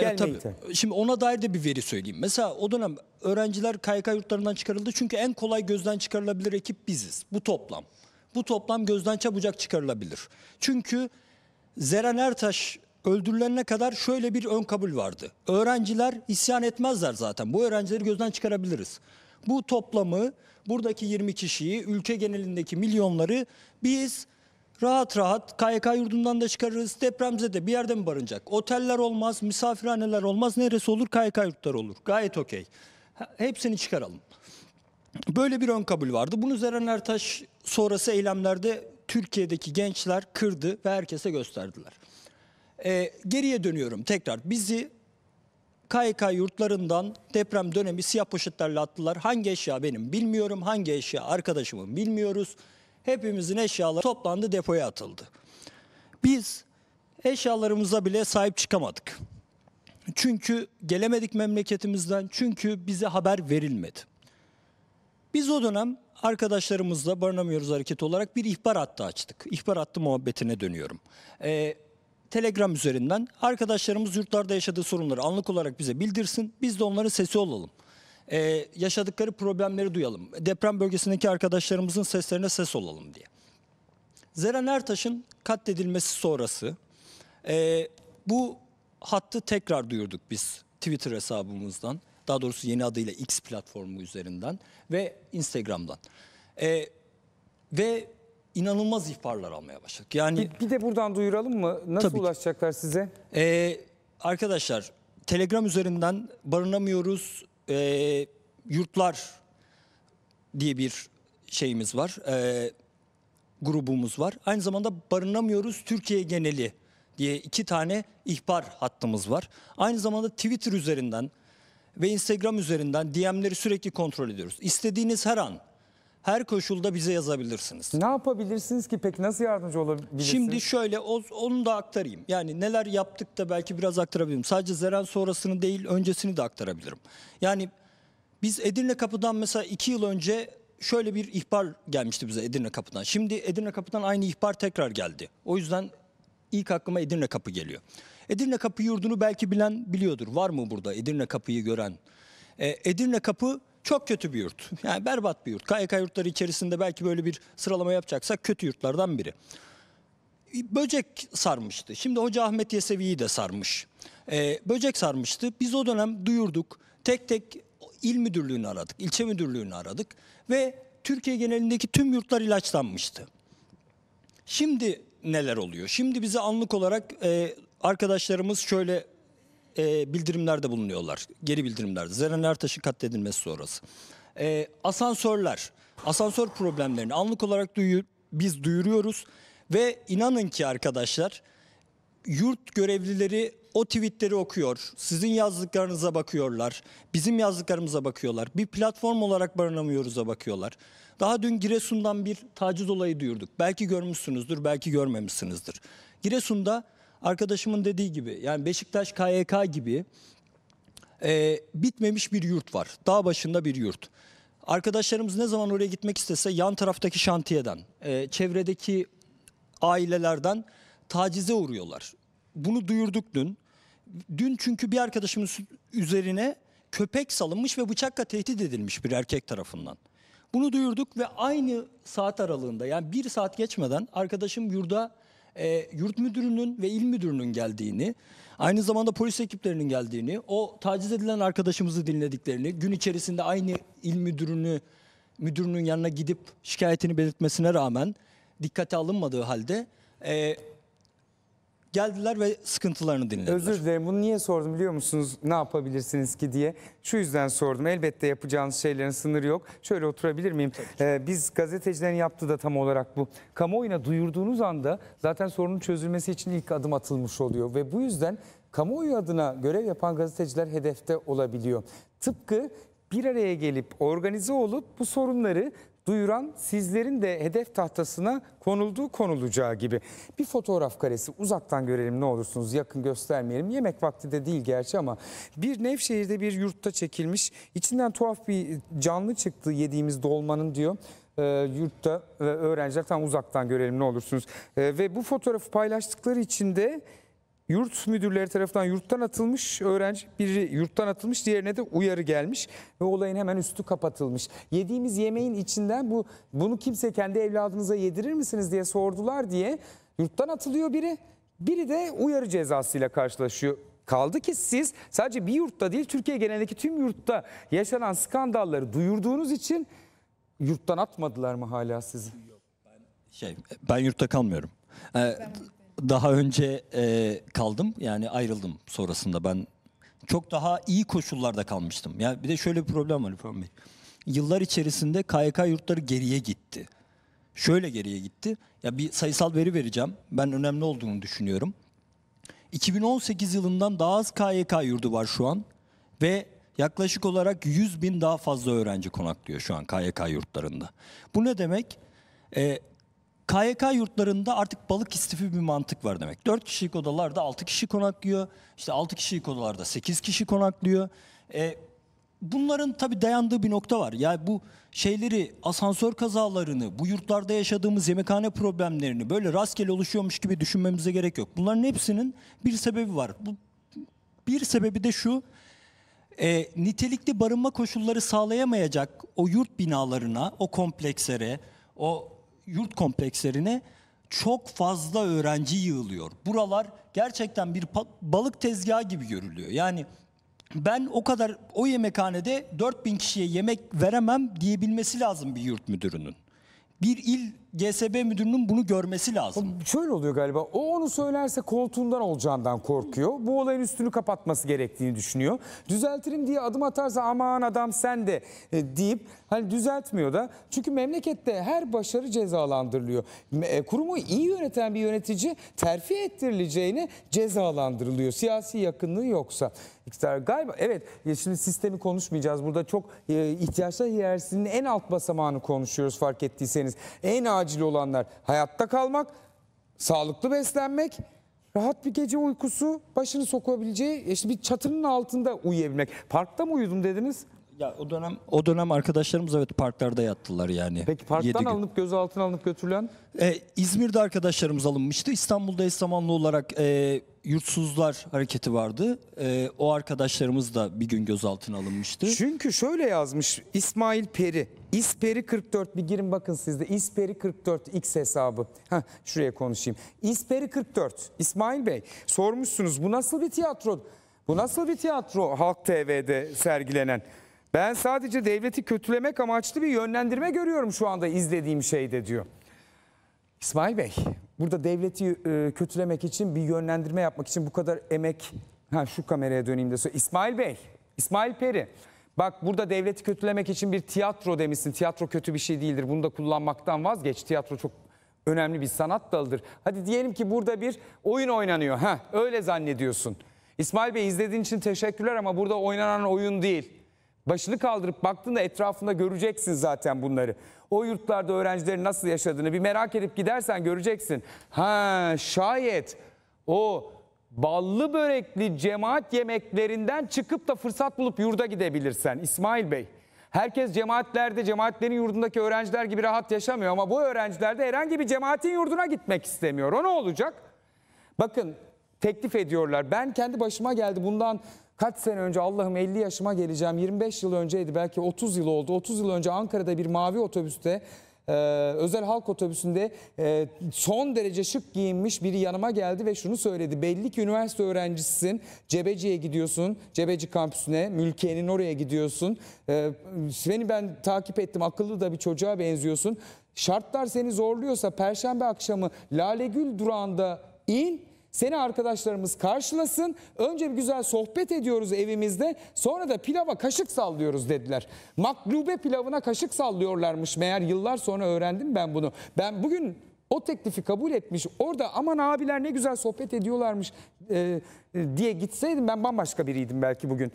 gelmekte. tabii. Şimdi ona dair de bir veri söyleyeyim. Mesela o dönem öğrenciler KYK yurtlarından çıkarıldı. Çünkü en kolay gözden çıkarılabilir ekip biziz. Bu toplam. Bu toplam gözden çabucak çıkarılabilir. Çünkü Zeren Ertaş öldürülene kadar şöyle bir ön kabul vardı. Öğrenciler isyan etmezler zaten. Bu öğrencileri gözden çıkarabiliriz. Bu toplamı buradaki 20 kişiyi ülke genelindeki milyonları biz Rahat rahat KYK yurdundan da çıkarırız. Depremze de bir yerde mi barınacak? Oteller olmaz, misafirhaneler olmaz. Neresi olur? KYK yurtları olur. Gayet okey. Hepsini çıkaralım. Böyle bir ön kabul vardı. Bunu Zeren Ertaş sonrası eylemlerde Türkiye'deki gençler kırdı ve herkese gösterdiler. Ee, geriye dönüyorum tekrar. Bizi KYK yurtlarından deprem dönemi siyah poşetlerle attılar. Hangi eşya benim bilmiyorum, hangi eşya arkadaşımın bilmiyoruz. Hepimizin eşyaları toplandı depoya atıldı. Biz eşyalarımıza bile sahip çıkamadık. Çünkü gelemedik memleketimizden, çünkü bize haber verilmedi. Biz o dönem arkadaşlarımızla Barınamıyoruz Hareket olarak bir ihbar hattı açtık. İhbar hattı muhabbetine dönüyorum. Ee, Telegram üzerinden arkadaşlarımız yurtlarda yaşadığı sorunları anlık olarak bize bildirsin. Biz de onların sesi olalım e, yaşadıkları problemleri duyalım. Deprem bölgesindeki arkadaşlarımızın seslerine ses olalım diye. Zeren Ertaş'ın katledilmesi sonrası e, bu hattı tekrar duyurduk biz Twitter hesabımızdan. Daha doğrusu yeni adıyla X platformu üzerinden ve Instagram'dan. E, ve inanılmaz ihbarlar almaya başladık. Yani bir, bir de buradan duyuralım mı? Nasıl tabii ulaşacaklar size? E, arkadaşlar Telegram üzerinden barınamıyoruz e, yurtlar diye bir şeyimiz var. E, grubumuz var. Aynı zamanda barınamıyoruz Türkiye geneli diye iki tane ihbar hattımız var. Aynı zamanda Twitter üzerinden ve Instagram üzerinden DM'leri sürekli kontrol ediyoruz. İstediğiniz her an her koşulda bize yazabilirsiniz. Ne yapabilirsiniz ki peki nasıl yardımcı olabilirsiniz? Şimdi şöyle onu da aktarayım. Yani neler yaptık da belki biraz aktarabilirim. Sadece Zeren sonrasını değil öncesini de aktarabilirim. Yani biz Edirne Kapı'dan mesela iki yıl önce şöyle bir ihbar gelmişti bize Edirne Kapı'dan. Şimdi Edirne Kapı'dan aynı ihbar tekrar geldi. O yüzden ilk aklıma Edirne Kapı geliyor. Edirne Kapı yurdunu belki bilen biliyordur. Var mı burada Edirne Kapı'yı gören? Ee, Edirne Kapı çok kötü bir yurt. Yani berbat bir yurt. KYK yurtları içerisinde belki böyle bir sıralama yapacaksak kötü yurtlardan biri. E, böcek sarmıştı. Şimdi Hoca Ahmet Yesevi'yi de sarmış. Ee, böcek sarmıştı. Biz o dönem duyurduk. Tek tek il müdürlüğünü aradık, ilçe müdürlüğünü aradık ve Türkiye genelindeki tüm yurtlar ilaçlanmıştı. Şimdi neler oluyor? Şimdi bize anlık olarak e, arkadaşlarımız şöyle e, bildirimlerde bulunuyorlar. Geri bildirimlerde. Zeren Ertaş'ın katledilmesi sonrası. E, asansörler, asansör problemlerini anlık olarak duyu, biz duyuruyoruz. Ve inanın ki arkadaşlar yurt görevlileri o tweetleri okuyor. Sizin yazdıklarınıza bakıyorlar. Bizim yazdıklarımıza bakıyorlar. Bir platform olarak barınamıyoruz'a bakıyorlar. Daha dün Giresun'dan bir taciz olayı duyurduk. Belki görmüşsünüzdür, belki görmemişsinizdir. Giresun'da arkadaşımın dediği gibi yani Beşiktaş KYK gibi e, bitmemiş bir yurt var. Dağ başında bir yurt. Arkadaşlarımız ne zaman oraya gitmek istese yan taraftaki şantiyeden, e, çevredeki ailelerden tacize uğruyorlar. Bunu duyurduk dün. Dün çünkü bir arkadaşımız üzerine köpek salınmış ve bıçakla tehdit edilmiş bir erkek tarafından. Bunu duyurduk ve aynı saat aralığında yani bir saat geçmeden arkadaşım yurda e, yurt müdürünün ve il müdürünün geldiğini, aynı zamanda polis ekiplerinin geldiğini, o taciz edilen arkadaşımızı dinlediklerini, gün içerisinde aynı il müdürünü müdürünün yanına gidip şikayetini belirtmesine rağmen dikkate alınmadığı halde e, Geldiler ve sıkıntılarını dinlediler. Özür dilerim bunu niye sordum biliyor musunuz ne yapabilirsiniz ki diye. Şu yüzden sordum elbette yapacağınız şeylerin sınırı yok. Şöyle oturabilir miyim? Ee, biz gazetecilerin yaptığı da tam olarak bu. Kamuoyuna duyurduğunuz anda zaten sorunun çözülmesi için ilk adım atılmış oluyor. Ve bu yüzden kamuoyu adına görev yapan gazeteciler hedefte olabiliyor. Tıpkı bir araya gelip organize olup bu sorunları duyuran sizlerin de hedef tahtasına konulduğu konulacağı gibi. Bir fotoğraf karesi uzaktan görelim ne olursunuz yakın göstermeyelim. Yemek vakti de değil gerçi ama bir Nevşehir'de bir yurtta çekilmiş. içinden tuhaf bir canlı çıktı yediğimiz dolmanın diyor e, yurtta e, öğrenciler tam uzaktan görelim ne olursunuz. E, ve bu fotoğrafı paylaştıkları için de yurt müdürleri tarafından yurttan atılmış öğrenci, biri yurttan atılmış, diğerine de uyarı gelmiş ve olayın hemen üstü kapatılmış. Yediğimiz yemeğin içinden bu bunu kimse kendi evladınıza yedirir misiniz diye sordular diye yurttan atılıyor biri, biri de uyarı cezasıyla karşılaşıyor. Kaldı ki siz sadece bir yurtta değil Türkiye genelindeki tüm yurtta yaşanan skandalları duyurduğunuz için yurttan atmadılar mı hala sizi? Ben Şey, ben yurtta kalmıyorum. Ee, daha önce e, kaldım yani ayrıldım sonrasında ben çok daha iyi koşullarda kalmıştım. Ya yani bir de şöyle bir problem var Lütfen Bey. Yıllar içerisinde KYK yurtları geriye gitti. Şöyle geriye gitti. Ya bir sayısal veri vereceğim. Ben önemli olduğunu düşünüyorum. 2018 yılından daha az KYK yurdu var şu an ve yaklaşık olarak 100 bin daha fazla öğrenci konaklıyor şu an KYK yurtlarında. Bu ne demek? Ee, KYK yurtlarında artık balık istifi bir mantık var demek. 4 kişilik odalarda 6 kişi konaklıyor. İşte 6 kişilik odalarda 8 kişi konaklıyor. E, bunların tabii dayandığı bir nokta var. Yani bu şeyleri, asansör kazalarını, bu yurtlarda yaşadığımız yemekhane problemlerini böyle rastgele oluşuyormuş gibi düşünmemize gerek yok. Bunların hepsinin bir sebebi var. Bu, bir sebebi de şu, e, nitelikli barınma koşulları sağlayamayacak o yurt binalarına, o komplekslere, o yurt komplekslerine çok fazla öğrenci yığılıyor. Buralar gerçekten bir balık tezgahı gibi görülüyor. Yani ben o kadar o yemekhanede 4000 kişiye yemek veremem diyebilmesi lazım bir yurt müdürünün bir il GSB müdürünün bunu görmesi lazım. Şöyle oluyor galiba. O onu söylerse koltuğundan olacağından korkuyor. Bu olayın üstünü kapatması gerektiğini düşünüyor. Düzeltirim diye adım atarsa aman adam sen de e, deyip hani düzeltmiyor da. Çünkü memlekette her başarı cezalandırılıyor. E, kurumu iyi yöneten bir yönetici terfi ettirileceğini cezalandırılıyor. Siyasi yakınlığı yoksa. İktidar galiba evet şimdi sistemi konuşmayacağız. Burada çok e, ihtiyaçlar hiyerarşisinin en alt basamağını konuşuyoruz fark ettiyseniz dediğimiz en acil olanlar hayatta kalmak, sağlıklı beslenmek, rahat bir gece uykusu, başını sokabileceği işte bir çatının altında uyuyabilmek. Parkta mı uyudum dediniz? Ya o dönem o dönem arkadaşlarımız evet parklarda yattılar yani. Peki parktan gün. alınıp gözaltına alınıp götürülen E, İzmir'de arkadaşlarımız alınmıştı. İstanbul'da eş zamanlı olarak e, yurtsuzlar hareketi vardı. E, o arkadaşlarımız da bir gün gözaltına alınmıştı. Çünkü şöyle yazmış İsmail Peri. İsperi 44 bir girin bakın sizde. İsperi 44 X hesabı. Heh, şuraya konuşayım. İsperi 44 İsmail Bey sormuşsunuz bu nasıl bir tiyatro? Bu nasıl bir tiyatro Halk TV'de sergilenen? Ben sadece devleti kötülemek amaçlı bir yönlendirme görüyorum şu anda izlediğim şeyde diyor. İsmail Bey, burada devleti e, kötülemek için bir yönlendirme yapmak için bu kadar emek... Ha şu kameraya döneyim de söyle. İsmail Bey, İsmail Peri. Bak burada devleti kötülemek için bir tiyatro demişsin. Tiyatro kötü bir şey değildir. Bunu da kullanmaktan vazgeç. Tiyatro çok önemli bir sanat dalıdır. Hadi diyelim ki burada bir oyun oynanıyor. Ha öyle zannediyorsun. İsmail Bey izlediğin için teşekkürler ama burada oynanan oyun değil. Başını kaldırıp baktığında etrafında göreceksin zaten bunları. O yurtlarda öğrencilerin nasıl yaşadığını bir merak edip gidersen göreceksin. Ha şayet o ballı börekli cemaat yemeklerinden çıkıp da fırsat bulup yurda gidebilirsen İsmail Bey. Herkes cemaatlerde, cemaatlerin yurdundaki öğrenciler gibi rahat yaşamıyor ama bu öğrencilerde herhangi bir cemaatin yurduna gitmek istemiyor. O ne olacak? Bakın teklif ediyorlar. Ben kendi başıma geldi bundan Kaç sene önce Allah'ım 50 yaşıma geleceğim 25 yıl önceydi belki 30 yıl oldu. 30 yıl önce Ankara'da bir mavi otobüste e, özel halk otobüsünde e, son derece şık giyinmiş biri yanıma geldi ve şunu söyledi. Belli ki üniversite öğrencisisin. Cebeci'ye gidiyorsun. Cebeci kampüsüne, mülkiyenin oraya gidiyorsun. E, seni ben takip ettim. Akıllı da bir çocuğa benziyorsun. Şartlar seni zorluyorsa perşembe akşamı Lalegül durağında in seni arkadaşlarımız karşılasın. Önce bir güzel sohbet ediyoruz evimizde. Sonra da pilava kaşık sallıyoruz dediler. Maklube pilavına kaşık sallıyorlarmış meğer yıllar sonra öğrendim ben bunu. Ben bugün o teklifi kabul etmiş. Orada aman abiler ne güzel sohbet ediyorlarmış e, e diye gitseydim ben bambaşka biriydim belki bugün.